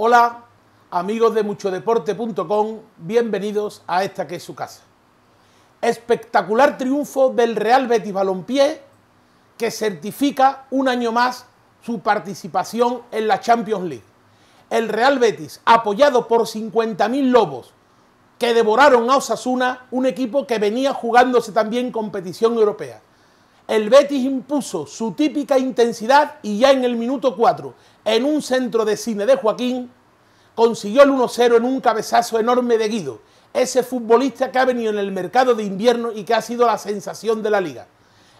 Hola, amigos de muchodeporte.com, bienvenidos a esta que es su casa. Espectacular triunfo del Real Betis Balompié que certifica un año más su participación en la Champions League. El Real Betis, apoyado por 50.000 lobos que devoraron a Osasuna, un equipo que venía jugándose también competición europea el Betis impuso su típica intensidad y ya en el minuto 4, en un centro de cine de Joaquín, consiguió el 1-0 en un cabezazo enorme de Guido, ese futbolista que ha venido en el mercado de invierno y que ha sido la sensación de la liga.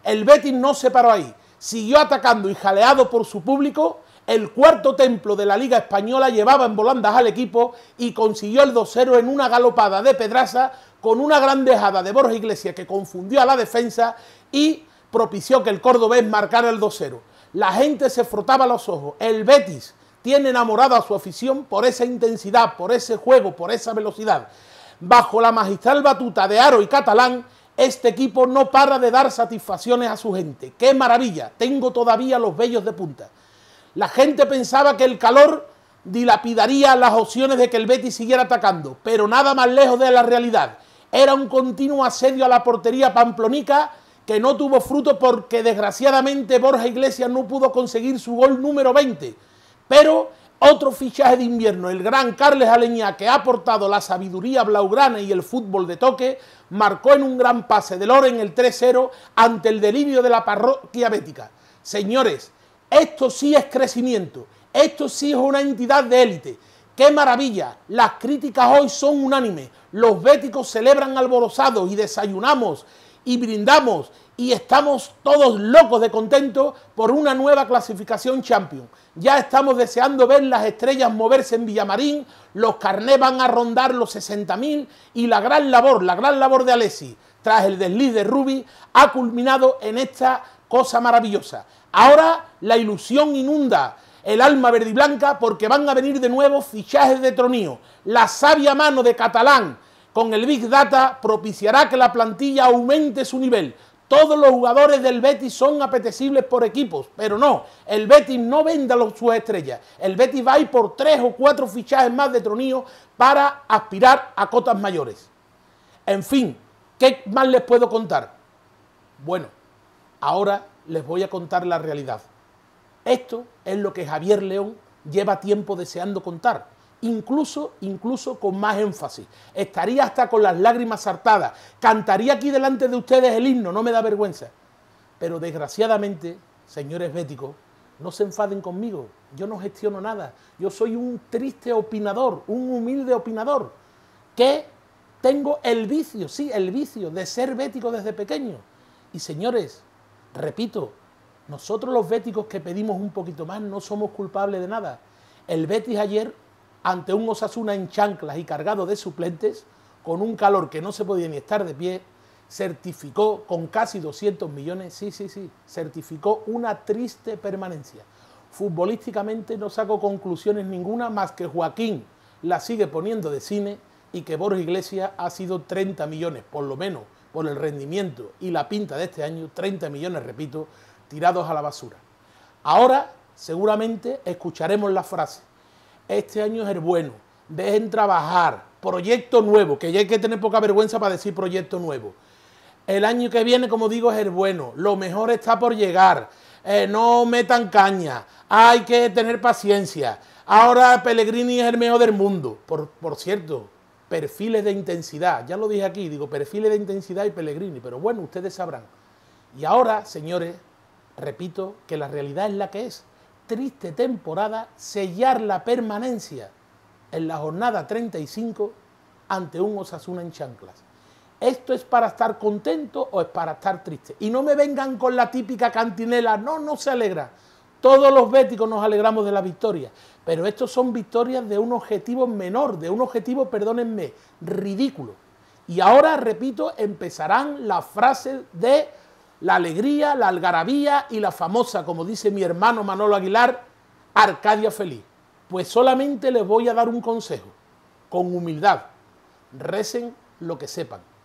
El Betis no se paró ahí, siguió atacando y jaleado por su público, el cuarto templo de la Liga Española llevaba en volandas al equipo y consiguió el 2-0 en una galopada de Pedraza con una gran dejada de Borja Iglesias que confundió a la defensa y propició que el cordobés marcara el 2-0. La gente se frotaba los ojos. El Betis tiene enamorada a su afición por esa intensidad, por ese juego, por esa velocidad. Bajo la magistral batuta de Aro y Catalán, este equipo no para de dar satisfacciones a su gente. ¡Qué maravilla! Tengo todavía los bellos de punta. La gente pensaba que el calor dilapidaría las opciones de que el Betis siguiera atacando, pero nada más lejos de la realidad. Era un continuo asedio a la portería pamplonica que no tuvo fruto porque desgraciadamente Borja Iglesias no pudo conseguir su gol número 20. Pero otro fichaje de invierno, el gran Carles Aleñá, que ha aportado la sabiduría blaugrana y el fútbol de toque, marcó en un gran pase de en el 3-0 ante el delirio de la parroquia bética. Señores, esto sí es crecimiento, esto sí es una entidad de élite. ¡Qué maravilla! Las críticas hoy son unánimes. Los béticos celebran alborozados y desayunamos y brindamos y estamos todos locos de contento por una nueva clasificación Champions. Ya estamos deseando ver las estrellas moverse en Villamarín, los carnés van a rondar los 60.000 y la gran labor, la gran labor de Alessi tras el desliz de Rubi ha culminado en esta cosa maravillosa. Ahora la ilusión inunda el alma verdiblanca blanca porque van a venir de nuevo fichajes de tronío, la sabia mano de Catalán, con el Big Data propiciará que la plantilla aumente su nivel. Todos los jugadores del Betis son apetecibles por equipos, pero no, el Betis no venda a sus estrellas. El Betis va a ir por tres o cuatro fichajes más de Tronillo para aspirar a cotas mayores. En fin, ¿qué más les puedo contar? Bueno, ahora les voy a contar la realidad. Esto es lo que Javier León lleva tiempo deseando contar incluso, incluso con más énfasis. Estaría hasta con las lágrimas hartadas. Cantaría aquí delante de ustedes el himno, no me da vergüenza. Pero desgraciadamente, señores béticos, no se enfaden conmigo. Yo no gestiono nada. Yo soy un triste opinador, un humilde opinador, que tengo el vicio, sí, el vicio de ser bético desde pequeño. Y señores, repito, nosotros los béticos que pedimos un poquito más no somos culpables de nada. El Betis ayer ante un Osasuna en chanclas y cargado de suplentes, con un calor que no se podía ni estar de pie, certificó con casi 200 millones, sí, sí, sí, certificó una triste permanencia. Futbolísticamente no saco conclusiones ninguna más que Joaquín la sigue poniendo de cine y que Borja Iglesias ha sido 30 millones, por lo menos por el rendimiento y la pinta de este año, 30 millones, repito, tirados a la basura. Ahora seguramente escucharemos la frase, este año es el bueno, dejen trabajar, proyecto nuevo, que ya hay que tener poca vergüenza para decir proyecto nuevo. El año que viene, como digo, es el bueno, lo mejor está por llegar, eh, no metan caña, hay que tener paciencia. Ahora Pellegrini es el mejor del mundo, por, por cierto, perfiles de intensidad, ya lo dije aquí, digo perfiles de intensidad y Pellegrini, pero bueno, ustedes sabrán. Y ahora, señores, repito que la realidad es la que es triste temporada sellar la permanencia en la jornada 35 ante un Osasuna en chanclas. ¿Esto es para estar contento o es para estar triste? Y no me vengan con la típica cantinela, no, no se alegra. Todos los béticos nos alegramos de la victoria, pero estos son victorias de un objetivo menor, de un objetivo, perdónenme, ridículo. Y ahora, repito, empezarán las frases de la alegría, la algarabía y la famosa, como dice mi hermano Manolo Aguilar, Arcadia feliz. Pues solamente les voy a dar un consejo, con humildad, recen lo que sepan.